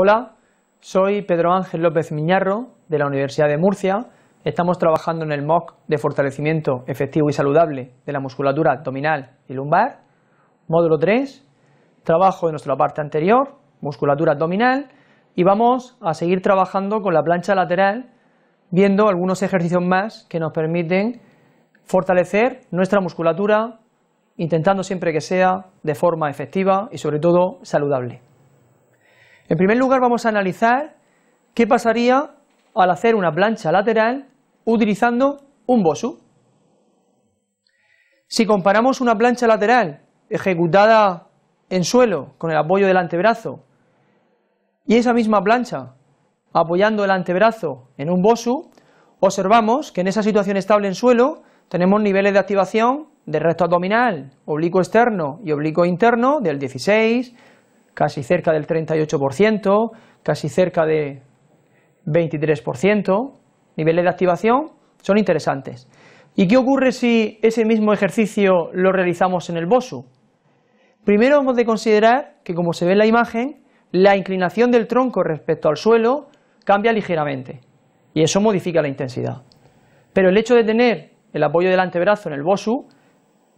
Hola, soy Pedro Ángel López Miñarro de la Universidad de Murcia. Estamos trabajando en el MOOC de fortalecimiento efectivo y saludable de la musculatura abdominal y lumbar, módulo 3, trabajo de nuestra parte anterior, musculatura abdominal, y vamos a seguir trabajando con la plancha lateral, viendo algunos ejercicios más que nos permiten fortalecer nuestra musculatura, intentando siempre que sea de forma efectiva y sobre todo saludable. En primer lugar vamos a analizar qué pasaría al hacer una plancha lateral utilizando un BOSU. Si comparamos una plancha lateral ejecutada en suelo con el apoyo del antebrazo y esa misma plancha apoyando el antebrazo en un BOSU, observamos que en esa situación estable en suelo tenemos niveles de activación de recto abdominal, oblicuo externo y oblicuo interno del 16, casi cerca del 38%, casi cerca del 23%, niveles de activación son interesantes. ¿Y qué ocurre si ese mismo ejercicio lo realizamos en el BOSU? Primero hemos de considerar que, como se ve en la imagen, la inclinación del tronco respecto al suelo cambia ligeramente y eso modifica la intensidad. Pero el hecho de tener el apoyo del antebrazo en el BOSU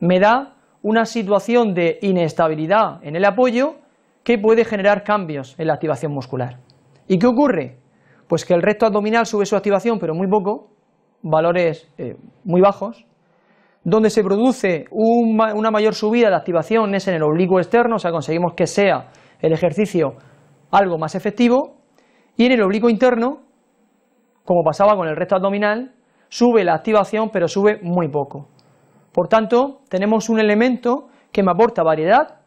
me da una situación de inestabilidad en el apoyo que puede generar cambios en la activación muscular. ¿Y qué ocurre? Pues que el recto abdominal sube su activación, pero muy poco, valores eh, muy bajos, donde se produce una mayor subida de activación es en el oblicuo externo, o sea, conseguimos que sea el ejercicio algo más efectivo, y en el oblicuo interno, como pasaba con el recto abdominal, sube la activación, pero sube muy poco. Por tanto, tenemos un elemento que me aporta variedad,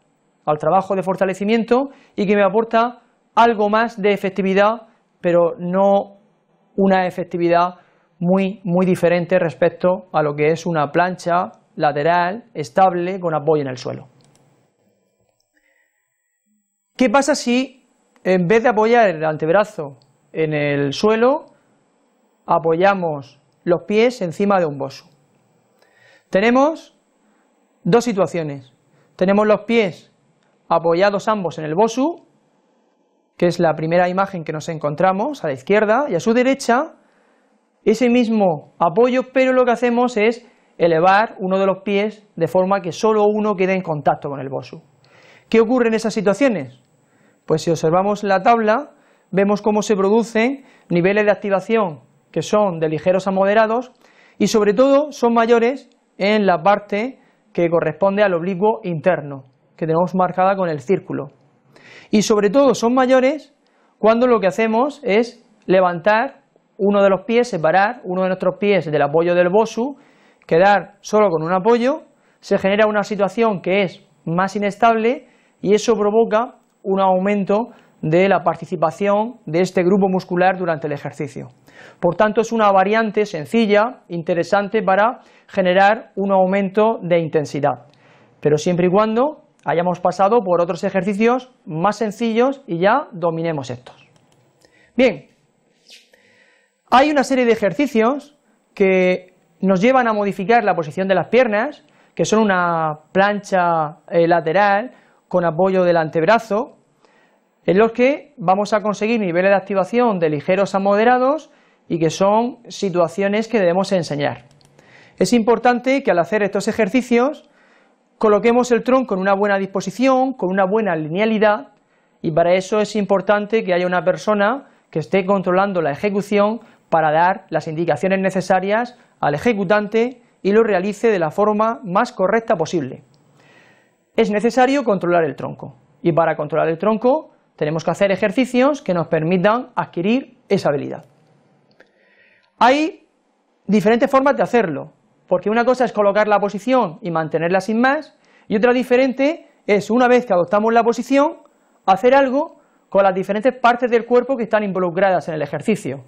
al trabajo de fortalecimiento y que me aporta algo más de efectividad, pero no una efectividad muy, muy diferente respecto a lo que es una plancha lateral, estable, con apoyo en el suelo. ¿Qué pasa si en vez de apoyar el antebrazo en el suelo, apoyamos los pies encima de un boso? Tenemos dos situaciones. Tenemos los pies apoyados ambos en el Bosu, que es la primera imagen que nos encontramos a la izquierda, y a su derecha ese mismo apoyo, pero lo que hacemos es elevar uno de los pies de forma que solo uno quede en contacto con el Bosu. ¿Qué ocurre en esas situaciones? Pues si observamos la tabla, vemos cómo se producen niveles de activación que son de ligeros a moderados y sobre todo son mayores en la parte que corresponde al oblicuo interno que tenemos marcada con el círculo. Y sobre todo son mayores cuando lo que hacemos es levantar uno de los pies, separar uno de nuestros pies del apoyo del bosu, quedar solo con un apoyo, se genera una situación que es más inestable y eso provoca un aumento de la participación de este grupo muscular durante el ejercicio. Por tanto, es una variante sencilla, interesante para generar un aumento de intensidad, pero siempre y cuando hayamos pasado por otros ejercicios más sencillos y ya dominemos estos. Bien, hay una serie de ejercicios que nos llevan a modificar la posición de las piernas, que son una plancha eh, lateral con apoyo del antebrazo, en los que vamos a conseguir niveles de activación de ligeros a moderados y que son situaciones que debemos enseñar. Es importante que al hacer estos ejercicios coloquemos el tronco en una buena disposición, con una buena linealidad, y para eso es importante que haya una persona que esté controlando la ejecución para dar las indicaciones necesarias al ejecutante y lo realice de la forma más correcta posible. Es necesario controlar el tronco y para controlar el tronco tenemos que hacer ejercicios que nos permitan adquirir esa habilidad. Hay diferentes formas de hacerlo. Porque una cosa es colocar la posición y mantenerla sin más, y otra diferente es, una vez que adoptamos la posición, hacer algo con las diferentes partes del cuerpo que están involucradas en el ejercicio.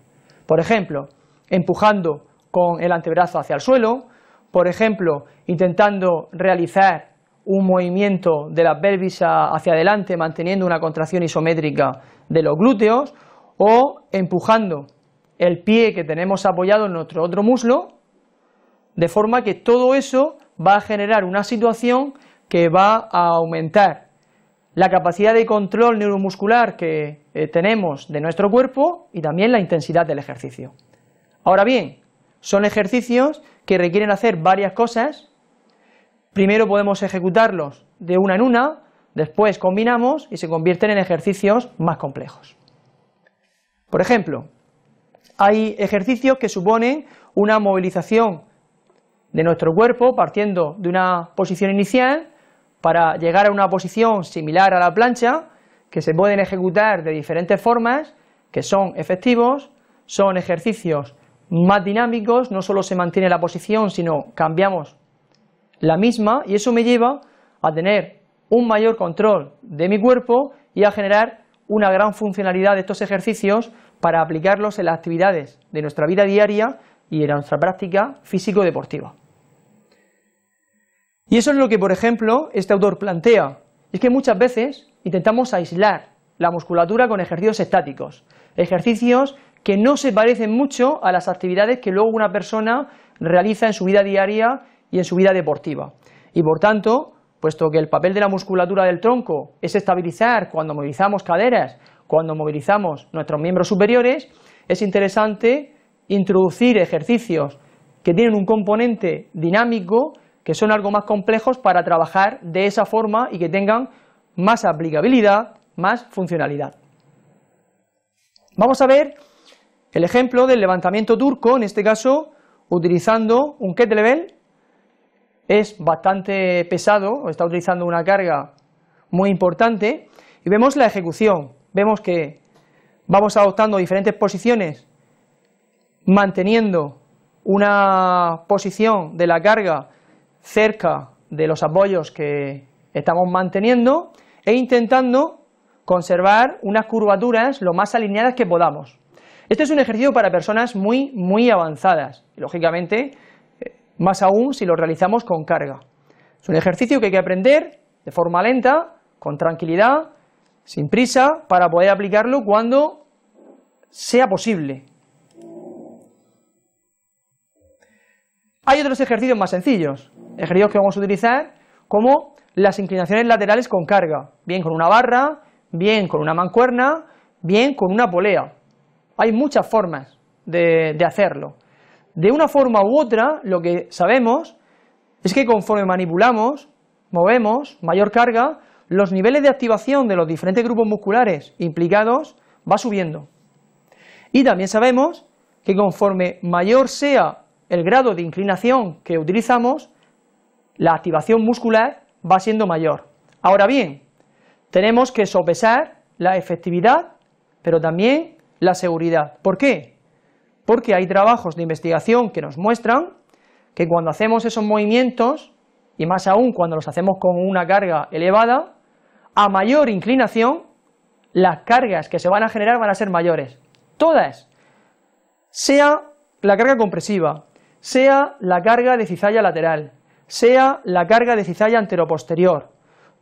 Por ejemplo, empujando con el antebrazo hacia el suelo, por ejemplo, intentando realizar un movimiento de la pelvis hacia adelante, manteniendo una contracción isométrica de los glúteos, o empujando el pie que tenemos apoyado en nuestro otro muslo de forma que todo eso va a generar una situación que va a aumentar la capacidad de control neuromuscular que eh, tenemos de nuestro cuerpo y también la intensidad del ejercicio. Ahora bien, son ejercicios que requieren hacer varias cosas. Primero podemos ejecutarlos de una en una, después combinamos y se convierten en ejercicios más complejos. Por ejemplo, hay ejercicios que suponen una movilización de nuestro cuerpo partiendo de una posición inicial para llegar a una posición similar a la plancha que se pueden ejecutar de diferentes formas que son efectivos, son ejercicios más dinámicos, no solo se mantiene la posición sino cambiamos la misma y eso me lleva a tener un mayor control de mi cuerpo y a generar una gran funcionalidad de estos ejercicios para aplicarlos en las actividades de nuestra vida diaria y en nuestra práctica físico-deportiva. Y eso es lo que, por ejemplo, este autor plantea. Es que muchas veces intentamos aislar la musculatura con ejercicios estáticos, ejercicios que no se parecen mucho a las actividades que luego una persona realiza en su vida diaria y en su vida deportiva. Y por tanto, puesto que el papel de la musculatura del tronco es estabilizar cuando movilizamos caderas, cuando movilizamos nuestros miembros superiores, es interesante introducir ejercicios que tienen un componente dinámico, que son algo más complejos para trabajar de esa forma y que tengan más aplicabilidad, más funcionalidad. Vamos a ver el ejemplo del levantamiento turco, en este caso utilizando un kettlebell, es bastante pesado, está utilizando una carga muy importante, y vemos la ejecución, vemos que vamos adoptando diferentes posiciones manteniendo una posición de la carga cerca de los apoyos que estamos manteniendo e intentando conservar unas curvaturas lo más alineadas que podamos. Este es un ejercicio para personas muy, muy avanzadas, y lógicamente, eh, más aún si lo realizamos con carga. Es un ejercicio que hay que aprender de forma lenta, con tranquilidad, sin prisa, para poder aplicarlo cuando sea posible, Hay otros ejercicios más sencillos, ejercicios que vamos a utilizar como las inclinaciones laterales con carga, bien con una barra, bien con una mancuerna, bien con una polea. Hay muchas formas de, hacerlo. De una forma u otra, lo que sabemos es que conforme manipulamos, movemos mayor carga, los niveles de activación de los diferentes grupos musculares implicados va subiendo. Y también sabemos que conforme mayor sea el grado de inclinación que utilizamos, la activación muscular va siendo mayor. Ahora bien, tenemos que sopesar la efectividad, pero también la seguridad. ¿Por qué? Porque hay trabajos de investigación que nos muestran que cuando hacemos esos movimientos, y más aún cuando los hacemos con una carga elevada, a mayor inclinación, las cargas que se van a generar van a ser mayores. Todas, sea la carga compresiva, sea la carga de cizalla lateral, sea la carga de cizalla anteroposterior,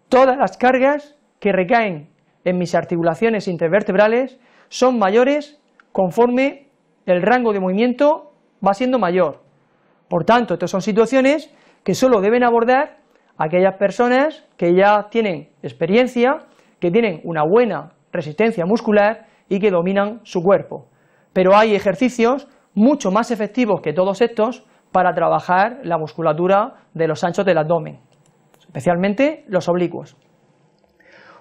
todas las cargas que recaen en mis articulaciones intervertebrales son mayores conforme el rango de movimiento va siendo mayor. Por tanto, estas son situaciones que solo deben abordar aquellas personas que ya tienen experiencia, que tienen una buena resistencia muscular y que dominan su cuerpo. Pero hay ejercicios mucho más efectivos que todos estos para trabajar la musculatura de los anchos del abdomen, especialmente los oblicuos.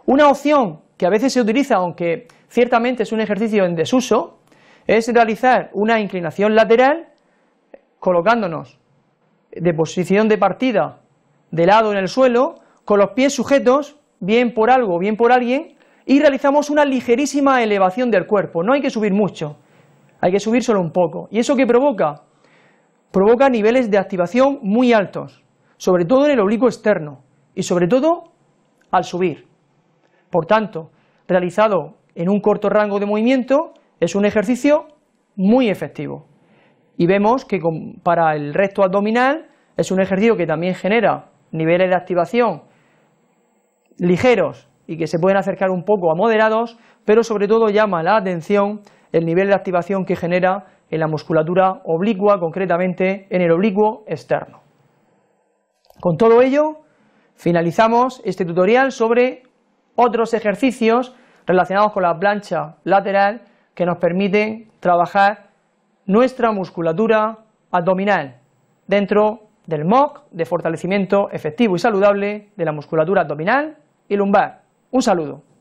Una opción que a veces se utiliza, aunque ciertamente es un ejercicio en desuso, es realizar una inclinación lateral colocándonos de posición de partida de lado en el suelo, con los pies sujetos, bien por algo, bien por alguien, y realizamos una ligerísima elevación del cuerpo, no hay que subir mucho, hay que subir solo un poco. ¿Y eso que provoca? Provoca niveles de activación muy altos, sobre todo en el oblicuo externo y sobre todo al subir. Por tanto, realizado en un corto rango de movimiento, es un ejercicio muy efectivo. Y vemos que para el resto abdominal es un ejercicio que también genera niveles de activación ligeros y que se pueden acercar un poco a moderados, pero sobre todo llama la atención el nivel de activación que genera en la musculatura oblicua, concretamente en el oblicuo externo. Con todo ello, finalizamos este tutorial sobre otros ejercicios relacionados con la plancha lateral que nos permiten trabajar nuestra musculatura abdominal dentro del MOC de fortalecimiento efectivo y saludable de la musculatura abdominal y lumbar. Un saludo.